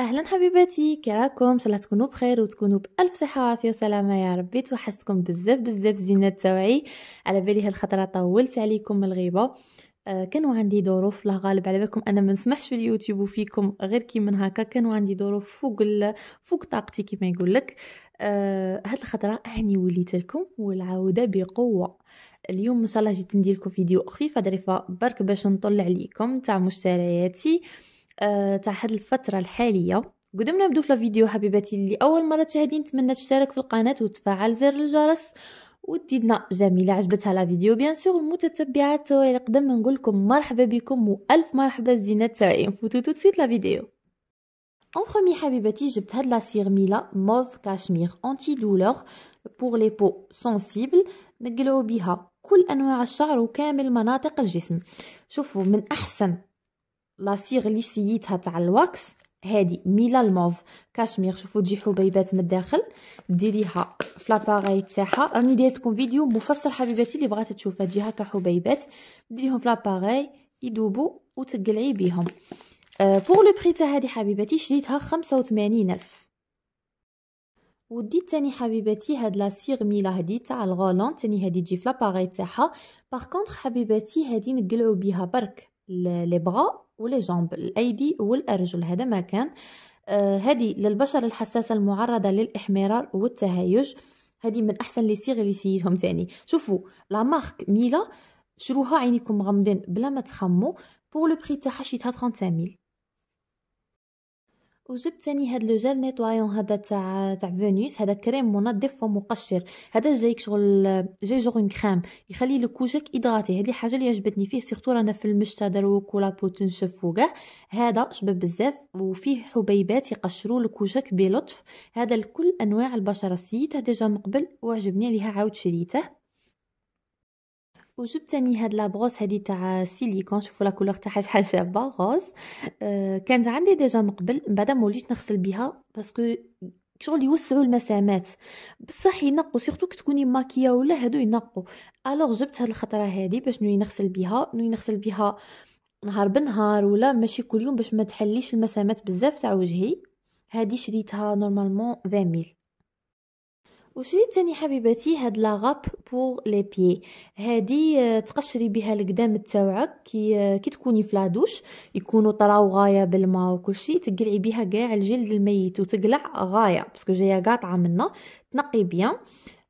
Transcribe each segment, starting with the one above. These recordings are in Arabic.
اهلا حبيباتي كراكم ان شاء الله تكونوا بخير وتكونوا بالف صحه وعافيه وسلامه يا ربي توحشتكم بزاف بزاف زينات تاوعي على بالي هاد الخطره طولت عليكم الغيبه آه كانوا عندي ظروف لا غالب على بالكم انا ما نسمحش في اليوتيوب وفيكم غير كي من هكا كانوا عندي ظروف فوق فوق طاقتي كما يقول لك آه هاد الخطره هاني وليت لكم والعوده بقوه اليوم ان شاء الله جيت ندير لكم فيديو خفيفه ظريفه برك باش نطلع عليكم تاع مشترياتي آه آه، تاع هاد الفتره الحاليه قدمنا بدو في الفيديو حبيباتي اللي اول مره تشاهدين نتمنى تشترك في القناه وتفعل زر الجرس وديدنا جميله عجبتها لا فيديو بيان سور المتتبعات اللي قدم نقول لكم مرحبا بكم والف مرحبا زينات تاعي نفوتو تو سويت لا فيديو اون برومي حبيباتي جبت هاد لا سيرميلا موف كاشمير انتي دولور بور لي بو سنسيبل نقلعو بها كل انواع الشعر وكامل مناطق الجسم شوفوا من احسن لا صيغ اللي سييتها تاع الواكس هادي ميلا الموف كاشمير شوفوا تجي حبيبات من الداخل ديريها في لاباغاي تاعها راني دايرت لكم فيديو مفصل حبيباتي اللي بغات تشوفها تجي هكا حبيبات ديريهم في لاباغاي يذوبوا وتقلعي بيهم بوغ لو بري تاع هادي حبيباتي شريتها خمسة الف وديت تاني حبيباتي هاد لاسيغ ميلا هادي تاع الغولون تاني هادي تجي في لاباغاي تاعها باغ كونطخ حبيباتي هادي نقلعو بيها برك لي بغا ولي جامب الايدي والارجل هذا ما كان آه، هذه للبشر الحساسة المعرضة للإحمرار والتهيج هذه من أحسن لي سيغ لي سيدهم تاني شوفوا لا مارك ميلا شروها عينيكم مغمضين بلا ما تخمو بور لو بري تاعها شي 35000 وجبت ثاني هاد لو جيل نيتوايون هذا تاع تاع فينوس هذا كريم منظف ومقشر هذا جايك شغل جاي اون كريم يخلي لك وجهك يضغطي هذه الحاجه اللي عجبتني فيه سيغتو رانا في المشتا دروك ولا بو تنشف وكاع هذا شباب بزاف وفيه حبيبات يقشروا لك وجهك بلطف هذا لكل انواع البشره سيته ديجا من قبل وعجبني عليها عاود شريته وجبت ثاني هاد لابغوس هادي تاع سيليكون شوفوا لا كولور تاعها شحال شابه غوز آه، كانت عندي ديجا من قبل من بعد موليتش نغسل بها باسكو شغل يوسعوا المسامات بصح ينقوا سيرتو كي تكوني ماكيه ولا هادو ينقوا الوغ جبت هاد الخطره هادي باش نوي نغسل بها نوي نغسل بها نهار بنهار ولا ماشي كل يوم باش ما تحليش المسامات بزاف تاع وجهي هادي شريتها نورمالمون 20000 وشريت تاني حبيباتي هاد لاغاب بور لي بيي هادي آه، تقشري بها القدام تاوعك كي آه، كي تكوني في لادوش يكونوا طراو غايه بالماء وكلشي تقلعي بها كاع الجلد الميت وتقلع غايه باسكو جايه قاطعه منا تنقي بيان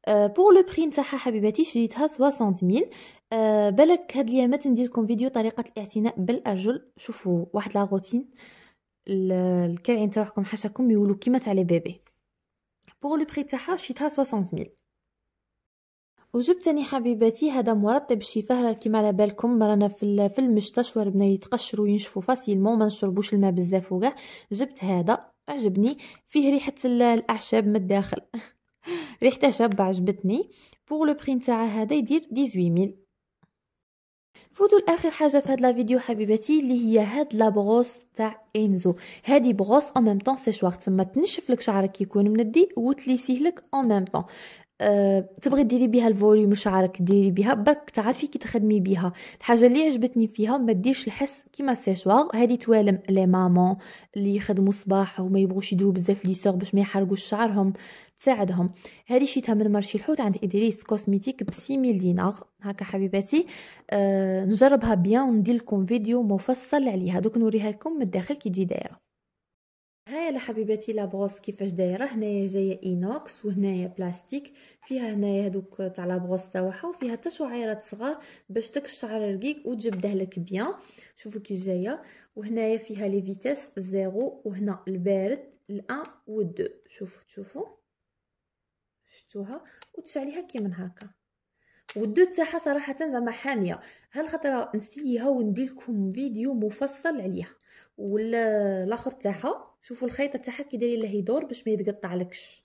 آه، بور لو بري نتاعها حبيباتي شريتها 60 ميل بالك هاد اليامات ندير لكم فيديو طريقه الاعتناء بالارجل شوفوا واحد لا روتين الكرعين تاعكم حاشاكم يولو كيما تاع لي بيبي بوغ لو بري تاعها شيتها 60000 وجبت تاني حبيباتي هذا مرطب الشفاه راه كيما على بالكم رانا في في المستشوى ربنا يتقشروا وينشفوا فاسيلمون ما نشربوش الماء بزاف وكاع جبت هذا عجبني فيه ريحه الاعشاب من الداخل ريحه شابه عجبتني بوغ لو بري تاعها هذا يدير 18000 فوتوا لاخر حاجه في هاد لا فيديو حبيباتي اللي هي هاد لا بغوص تاع انزو هادي بغوص او ميم طون سيشوار تما تنشف لك شعرك يكون مندي وتليسيه لك او ميم طون أه، تبغي ديري بها الفوليوم شعرك ديري بها برك تعرفي كي تخدمي بها الحاجه اللي عجبتني فيها ما ديرش الحس كيما السيشوار هذه توالم لي مامون اللي يخدموا صباح وما يبغوش يديروا بزاف لي سور باش ما يحرقوش شعرهم تساعدهم هذه شيتها من مارشي الحوت عند ادريس كوزميتيك ب 6000 دينار هكا حبيباتي أه نجربها بيان وندير لكم فيديو مفصل عليها دوك نوريها لكم من الداخل كي تجي دايره هاي لا حبيباتي لابغوس كيفاش دايره هنايا جايه اينوكس وهنايا بلاستيك فيها هنايا هذوك تاع لابغوس تاعها وفيها حتى شعيرات صغار باش الشعر رقيق وتجبده لك بيان شوفوا كي جايه وهنايا فيها لي فيتاس زيرو وهنا البارد الان و والدو شوفوا تشوفوا شفتوها وتشعليها كي من هكا والدو تاعها صراحه زعما حاميه هالخطره نسيها وندير لكم فيديو مفصل عليها والاخر تاعها شوفوا الخيط تاعها كي دايرين له يدور باش ما يتقطعلكش